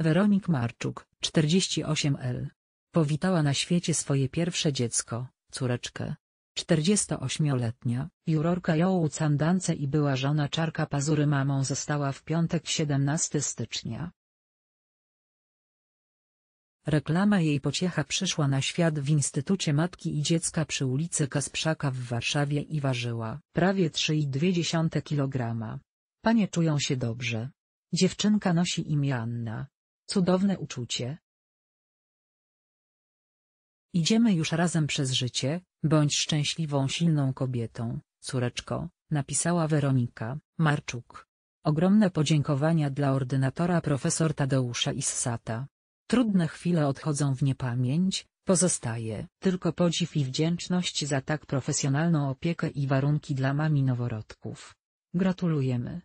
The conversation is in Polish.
Weronik Marczuk, 48L. Powitała na świecie swoje pierwsze dziecko, córeczkę. 48-letnia, jurorka Jołu Candance i była żona Czarka Pazury mamą została w piątek 17 stycznia. Reklama jej pociecha przyszła na świat w Instytucie Matki i Dziecka przy ulicy Kasprzaka w Warszawie i ważyła prawie 3,2 kg. Panie czują się dobrze. Dziewczynka nosi imię Anna, Cudowne uczucie. Idziemy już razem przez życie, bądź szczęśliwą, silną kobietą, córeczko, napisała Weronika Marczuk. Ogromne podziękowania dla ordynatora profesor Tadeusza Issata. Trudne chwile odchodzą w niepamięć, pozostaje tylko podziw i wdzięczność za tak profesjonalną opiekę i warunki dla mami noworodków. Gratulujemy.